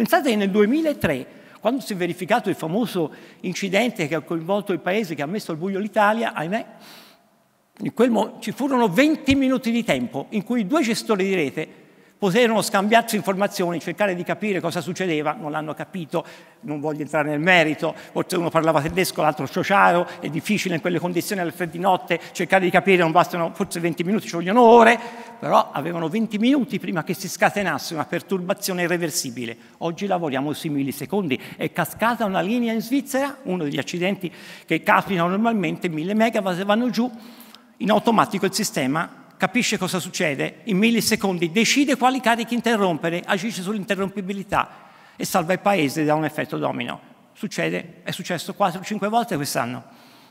Pensate che nel 2003 quando si è verificato il famoso incidente che ha coinvolto il paese, che ha messo al buio l'Italia, ahimè, mo- ci furono 20 minuti di tempo in cui due gestori di rete poterono scambiarsi informazioni, cercare di capire cosa succedeva, non l'hanno capito, non voglio entrare nel merito, forse uno parlava tedesco, l'altro sociaro, è difficile in quelle condizioni al freddo di notte cercare di capire, non bastano forse 20 minuti, ci vogliono ore, però avevano 20 minuti prima che si scatenasse una perturbazione irreversibile. Oggi lavoriamo sui millisecondi, è cascata una linea in Svizzera, uno degli accidenti che capitano normalmente, 1000 megawatt vanno giù, in automatico il sistema capisce cosa succede, in millisecondi decide quali carichi interrompere, agisce sull'interrompibilità e salva il paese da un effetto domino. Succede, è successo 4-5 volte quest'anno.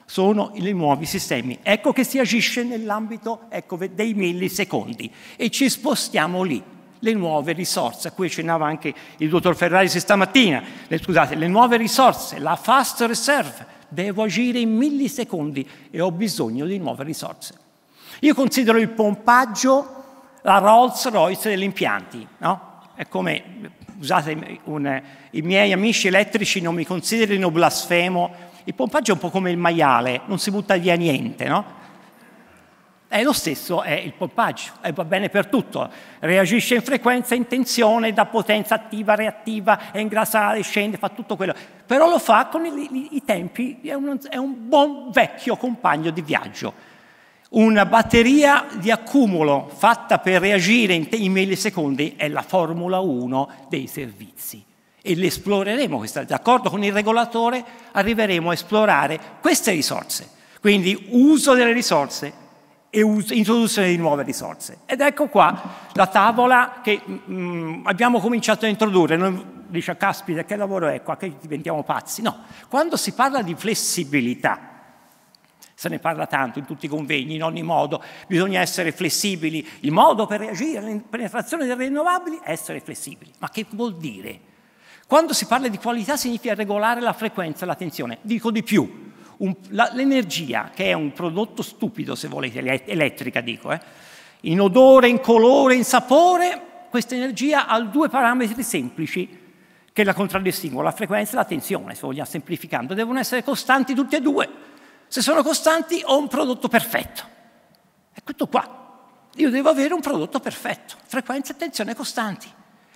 Sono i nuovi sistemi. Ecco che si agisce nell'ambito ecco, dei millisecondi e ci spostiamo lì. Le nuove risorse, a cui accennava anche il dottor Ferrari stamattina, le, scusate, le nuove risorse, la fast reserve, devo agire in millisecondi e ho bisogno di nuove risorse. Io considero il pompaggio la Rolls Royce degli impianti, no? È come, usate, un, i miei amici elettrici non mi considerino blasfemo, il pompaggio è un po' come il maiale, non si butta via niente, no? E lo stesso è il pompaggio, e va bene per tutto. Reagisce in frequenza, in tensione, dà potenza attiva, reattiva, è ingrassare, scende, fa tutto quello. Però lo fa con i, i, i tempi, è un, è un buon vecchio compagno di viaggio. Una batteria di accumulo fatta per reagire in, in millisecondi è la Formula 1 dei servizi e l'esploreremo, questa, d'accordo con il regolatore arriveremo a esplorare queste risorse, quindi uso delle risorse e us- introduzione di nuove risorse. Ed ecco qua la tavola che mh, mm, mm, abbiamo cominciato a introdurre. Noi dice, ah, caspita, che lavoro è qua, che diventiamo pazzi? No, quando si parla di flessibilità, se ne parla tanto in tutti i convegni, in ogni modo, bisogna essere flessibili, il modo per reagire alla penetrazione delle rinnovabili è essere flessibili. Ma che vuol dire? Quando si parla di qualità significa regolare la frequenza e la tensione. Dico di più, un, la, l'energia, che è un prodotto stupido se volete, elettrica dico, eh, in odore, in colore, in sapore, questa energia ha due parametri semplici che la contraddistinguono, la frequenza e la tensione, se vogliamo semplificando, devono essere costanti tutti e due. Se sono costanti ho un prodotto perfetto. È tutto qua. Io devo avere un prodotto perfetto, frequenza e tensione costanti.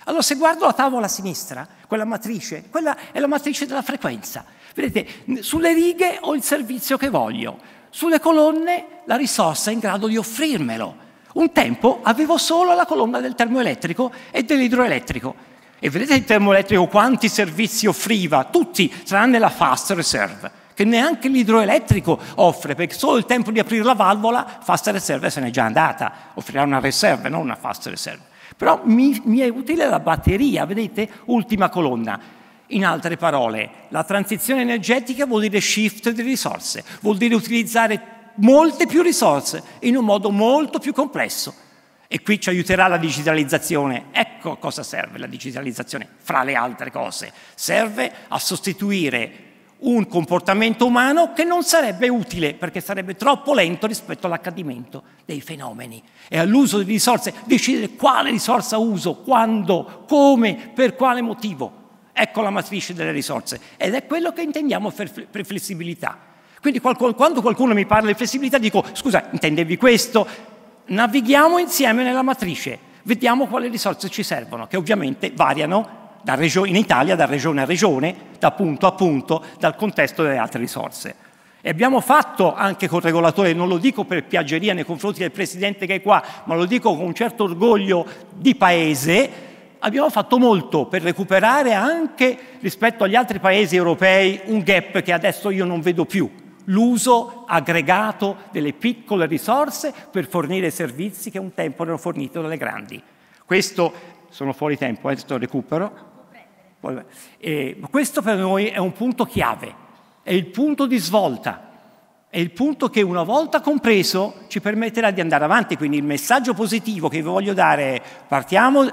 Allora se guardo la tavola a sinistra, quella matrice, quella è la matrice della frequenza. Vedete, sulle righe ho il servizio che voglio, sulle colonne la risorsa in grado di offrirmelo. Un tempo avevo solo la colonna del termoelettrico e dell'idroelettrico. E vedete il termoelettrico quanti servizi offriva, tutti, tranne la fast reserve che neanche l'idroelettrico offre, perché solo il tempo di aprire la valvola, fast reserve se n'è già andata, offrirà una riserva, non una fast reserve. Però mi, mi è utile la batteria, vedete, ultima colonna. In altre parole, la transizione energetica vuol dire shift di risorse, vuol dire utilizzare molte più risorse in un modo molto più complesso. E qui ci aiuterà la digitalizzazione. Ecco cosa serve la digitalizzazione, fra le altre cose. Serve a sostituire un comportamento umano che non sarebbe utile perché sarebbe troppo lento rispetto all'accadimento dei fenomeni e all'uso di risorse, decidere quale risorsa uso, quando, come, per quale motivo. Ecco la matrice delle risorse ed è quello che intendiamo per flessibilità. Quindi quando qualcuno mi parla di flessibilità dico scusa, intendevi questo? Navighiamo insieme nella matrice, vediamo quali risorse ci servono, che ovviamente variano in Italia da regione a regione, da punto a punto, dal contesto delle altre risorse. E abbiamo fatto anche col regolatore, non lo dico per piaggeria nei confronti del Presidente che è qua, ma lo dico con un certo orgoglio di Paese, abbiamo fatto molto per recuperare anche rispetto agli altri Paesi europei un gap che adesso io non vedo più, l'uso aggregato delle piccole risorse per fornire servizi che un tempo erano forniti dalle grandi. Questo sono fuori tempo, adesso eh, recupero. E questo per noi è un punto chiave, è il punto di svolta, è il punto che una volta compreso ci permetterà di andare avanti. Quindi il messaggio positivo che vi voglio dare, è partiamo,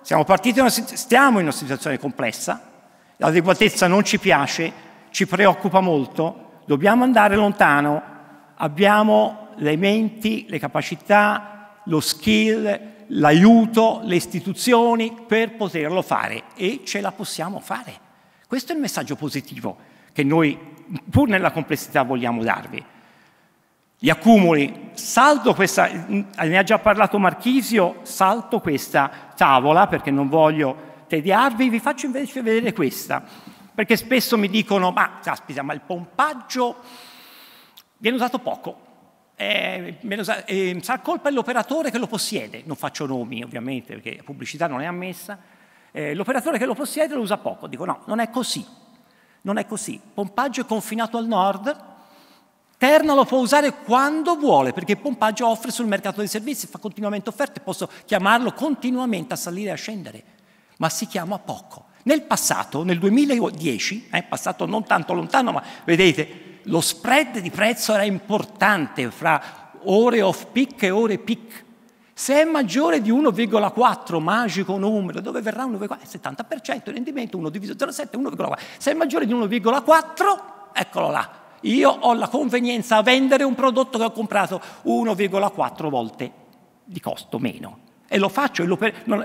siamo partiti, una, stiamo in una situazione complessa, l'adeguatezza non ci piace, ci preoccupa molto, dobbiamo andare lontano, abbiamo le menti, le capacità, lo skill, l'aiuto, le istituzioni per poterlo fare e ce la possiamo fare. Questo è il messaggio positivo che noi, pur nella complessità, vogliamo darvi. Gli accumuli, salto questa, ne ha già parlato Marchisio, salto questa tavola perché non voglio tediarvi, vi faccio invece vedere questa, perché spesso mi dicono, ma caspita, ma il pompaggio viene usato poco, eh, sa, eh, sarà colpa dell'operatore che lo possiede, non faccio nomi ovviamente perché la pubblicità non è ammessa, eh, l'operatore che lo possiede lo usa poco, dico no, non è così, non è così, pompaggio è confinato al nord, Terna lo può usare quando vuole perché il pompaggio offre sul mercato dei servizi, fa continuamente offerte, posso chiamarlo continuamente a salire e a scendere, ma si chiama poco. Nel passato, nel 2010, è eh, passato non tanto lontano, ma vedete, lo spread di prezzo era importante fra ore off peak e ore peak. Se è maggiore di 1,4, magico numero, dove verrà 1,4? 70% rendimento, 1 diviso 0,7, 1,4. Se è maggiore di 1,4, eccolo là. Io ho la convenienza a vendere un prodotto che ho comprato 1,4 volte di costo meno. E lo faccio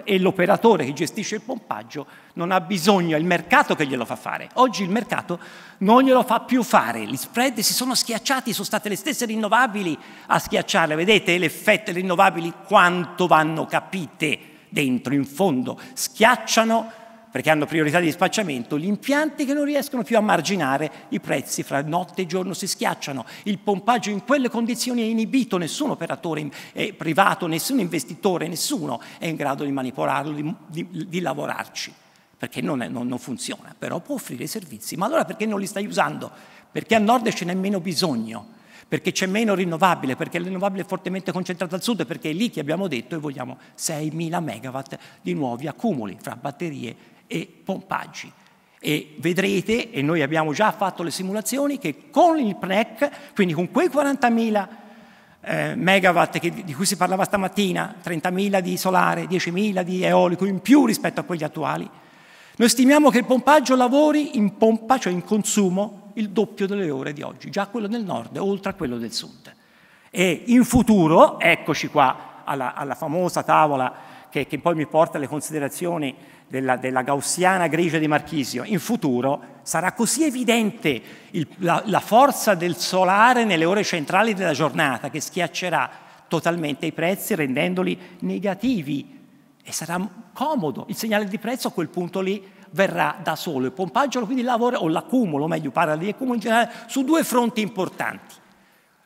e l'operatore che gestisce il pompaggio non ha bisogno, è il mercato che glielo fa fare. Oggi il mercato non glielo fa più fare, gli spread si sono schiacciati, sono state le stesse rinnovabili a schiacciarle. Vedete le effette rinnovabili quanto vanno capite dentro, in fondo, schiacciano perché hanno priorità di dispacciamento, gli impianti che non riescono più a marginare i prezzi, fra notte e giorno si schiacciano, il pompaggio in quelle condizioni è inibito, nessun operatore privato, nessun investitore, nessuno è in grado di manipolarlo, di, di, di lavorarci, perché non, è, non, non funziona, però può offrire i servizi. Ma allora perché non li stai usando? Perché a nord ce n'è meno bisogno, perché c'è meno rinnovabile, perché il rinnovabile è fortemente concentrato al sud, perché è lì che abbiamo detto e vogliamo 6.000 megawatt di nuovi accumuli fra batterie e pompaggi. E vedrete, e noi abbiamo già fatto le simulazioni, che con il PNEC, quindi con quei 40.000 eh, megawatt che, di cui si parlava stamattina, 30.000 di solare, 10.000 di eolico in più rispetto a quelli attuali, noi stimiamo che il pompaggio lavori in pompa, cioè in consumo, il doppio delle ore di oggi, già quello del nord, oltre a quello del sud. E in futuro, eccoci qua alla, alla famosa tavola che, che poi mi porta alle considerazioni della, della gaussiana grigia di Marchisio, in futuro sarà così evidente il, la, la forza del solare nelle ore centrali della giornata che schiaccerà totalmente i prezzi rendendoli negativi e sarà comodo. Il segnale di prezzo a quel punto lì verrà da solo. Il pompaggio quindi lavora, o l'accumulo, meglio parla di accumulo in generale, su due fronti importanti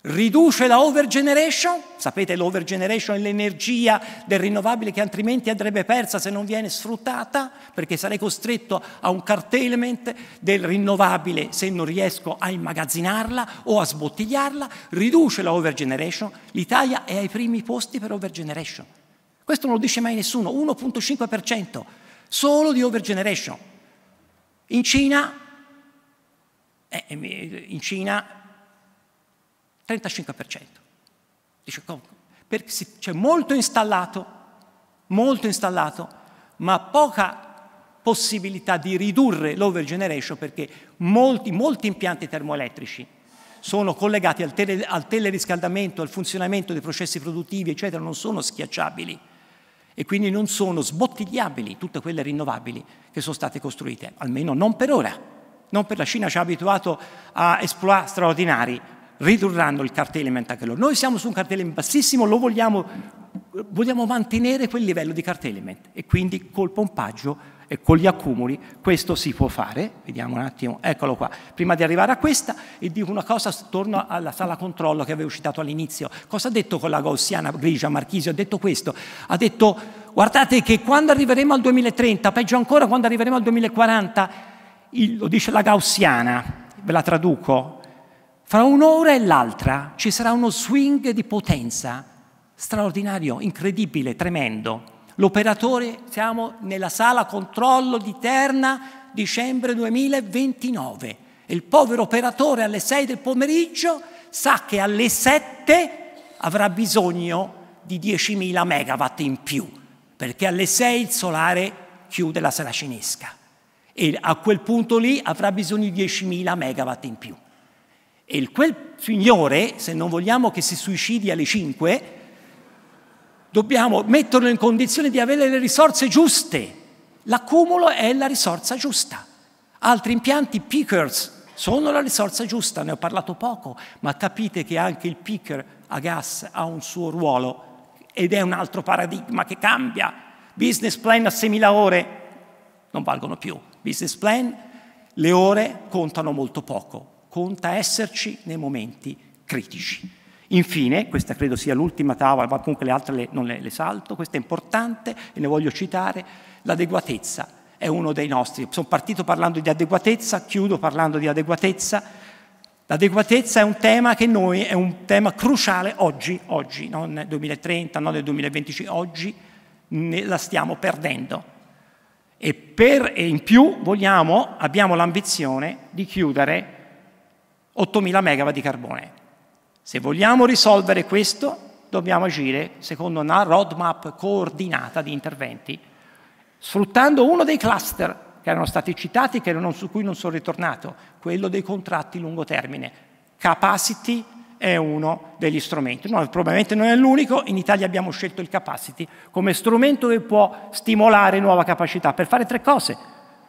riduce la overgeneration, sapete l'overgeneration è l'energia del rinnovabile che altrimenti andrebbe persa se non viene sfruttata, perché sarei costretto a un curtailment del rinnovabile se non riesco a immagazzinarla o a sbottigliarla, riduce la overgeneration, l'Italia è ai primi posti per overgeneration. Questo non lo dice mai nessuno, 1.5% solo di overgeneration. In Cina, eh, in Cina 35%. Dice, perché c'è molto installato, molto installato, ma poca possibilità di ridurre l'overgeneration perché molti, molti impianti termoelettrici sono collegati al, tele, al, teleriscaldamento, al funzionamento dei processi produttivi, eccetera, non sono schiacciabili e quindi non sono sbottigliabili tutte quelle rinnovabili che sono state costruite, almeno non per ora. Non per la Cina ci ha abituato a esploit straordinari, ridurranno il cartele mentachello. Noi siamo su un cartele bassissimo, lo vogliamo, vogliamo mantenere quel livello di cartelement e quindi col pompaggio e con gli accumuli questo si può fare. Vediamo un attimo, eccolo qua. Prima di arrivare a questa, e dico una cosa, torno alla sala controllo che avevo citato all'inizio. Cosa ha detto con la gaussiana grigia Marchisi? Ha detto questo, ha detto guardate che quando arriveremo al 2030, peggio ancora quando arriveremo al 2040, il, lo dice la gaussiana, ve la traduco, fra un'ora e l'altra ci sarà uno swing di potenza straordinario, incredibile, tremendo. L'operatore, siamo nella sala controllo di Terna, dicembre 2029. E il povero operatore alle 6 del pomeriggio sa che alle 7 avrà bisogno di 10.000 megawatt in più, perché alle 6 il solare chiude la sala cinesca e a quel punto lì avrà bisogno di 10.000 megawatt in più. E quel signore, se non vogliamo che si suicidi alle 5, dobbiamo metterlo in condizione di avere le risorse giuste. L'accumulo è la risorsa giusta. Altri impianti, pickers, sono la risorsa giusta, ne ho parlato poco, ma capite che anche il picker a gas ha un suo ruolo ed è un altro paradigma che cambia. Business plan a 6.000 ore non valgono più. Business plan, le ore contano molto poco conta esserci nei momenti critici. Infine, questa credo sia l'ultima tavola, ma comunque le altre le, non le, le salto, questa è importante e ne voglio citare, l'adeguatezza è uno dei nostri. Sono partito parlando di adeguatezza, chiudo parlando di adeguatezza. L'adeguatezza è un tema che noi, è un tema cruciale oggi, oggi, non nel 2030, non nel 2025, oggi la stiamo perdendo. E, per, e in più vogliamo, abbiamo l'ambizione di chiudere 8.000 MW di carbone. Se vogliamo risolvere questo, dobbiamo agire secondo una roadmap coordinata di interventi, sfruttando uno dei cluster che erano stati citati e su cui non sono ritornato, quello dei contratti lungo termine. Capacity è uno degli strumenti, no, probabilmente non è l'unico, in Italia abbiamo scelto il capacity come strumento che può stimolare nuova capacità per fare tre cose,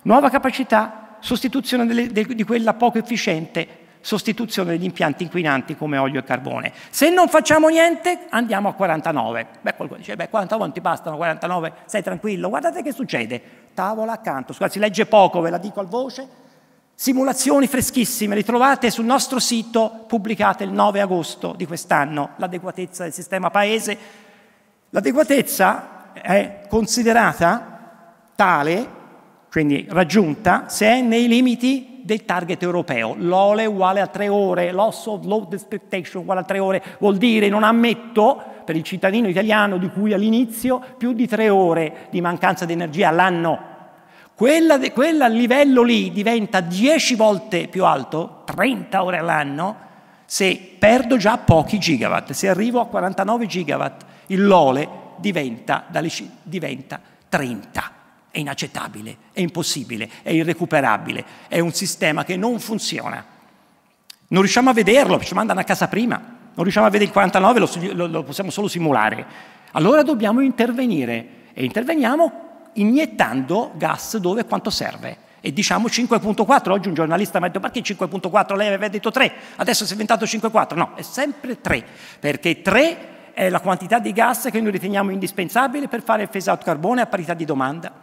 nuova capacità, sostituzione delle, de, di quella poco efficiente sostituzione degli impianti inquinanti come olio e carbone. Se non facciamo niente andiamo a 49. Beh, qualcuno dice, beh, 40 ti bastano, 49, sei tranquillo. Guardate che succede. Tavola accanto, scusate, si legge poco, ve la dico a voce. Simulazioni freschissime, le trovate sul nostro sito, pubblicate il 9 agosto di quest'anno, l'adeguatezza del sistema paese. L'adeguatezza è considerata tale, quindi raggiunta, se è nei limiti del target europeo. L'OLE uguale a tre ore, loss of load expectation uguale a tre ore, vuol dire non ammetto per il cittadino italiano di cui all'inizio più di tre ore di mancanza di energia all'anno. Quella, quella livello lì diventa 10 volte più alto, 30 ore all'anno, se perdo già pochi gigawatt, se arrivo a 49 gigawatt, il LOLE diventa, diventa 30 è inaccettabile, è impossibile, è irrecuperabile, è un sistema che non funziona. Non riusciamo a vederlo, ci mandano a casa prima, non riusciamo a vedere il 49, lo, lo, lo possiamo solo simulare. Allora dobbiamo intervenire e interveniamo iniettando gas dove e quanto serve. E diciamo 5.4, oggi un giornalista mi ha detto perché 5.4 lei aveva detto 3, adesso si è inventato 5.4, no, è sempre 3, perché 3 è la quantità di gas che noi riteniamo indispensabile per fare il phase out carbone a parità di domanda.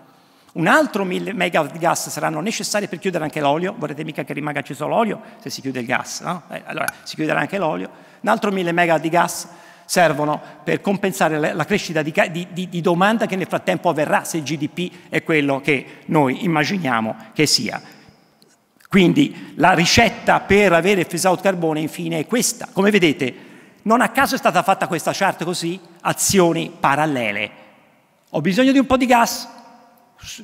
Un altro 1000 mega di gas saranno necessari per chiudere anche l'olio, vorrete mica che rimanga acceso l'olio se si chiude il gas, no? eh, allora si chiuderà anche l'olio. Un altro 1000 mega di gas servono per compensare la crescita di, di, di, domanda che nel frattempo avverrà se il GDP è quello che noi immaginiamo che sia. Quindi la ricetta per avere phase out carbone infine è questa. Come vedete, non a caso è stata fatta questa chart così, azioni parallele. Ho bisogno di un po' di gas,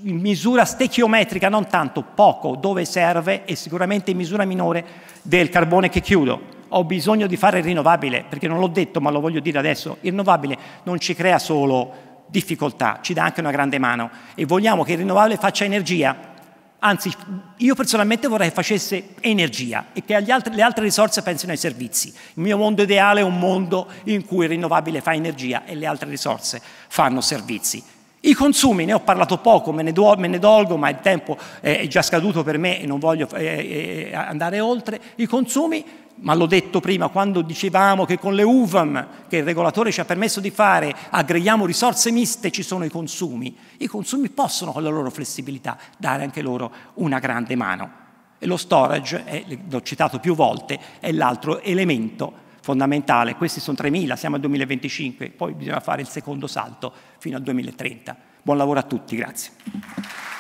in misura stechiometrica, non tanto, poco, dove serve e sicuramente in misura minore del carbone che chiudo. Ho bisogno di fare il rinnovabile, perché non l'ho detto ma lo voglio dire adesso, il rinnovabile non ci crea solo difficoltà, ci dà anche una grande mano e vogliamo che il rinnovabile faccia energia. Anzi, io personalmente vorrei che facesse energia e che altri, le altre risorse pensino ai servizi. Il mio mondo ideale è un mondo in cui il rinnovabile fa energia e le altre risorse fanno servizi. I consumi, ne ho parlato poco, me ne, do, me ne dolgo, ma il tempo è già scaduto per me e non voglio eh, eh, eh, andare oltre. I consumi, ma l'ho detto prima quando dicevamo che con le UVAM, che il regolatore ci ha permesso di fare, aggreghiamo risorse miste, ci sono i consumi. I consumi possono, con la loro flessibilità, dare anche loro una grande mano. E lo storage, è, l'ho citato più volte, è l'altro elemento fondamentale. Questi sono 3.000, siamo al 2025, poi bisogna fare il secondo salto fino al 2030. Buon lavoro a tutti, grazie.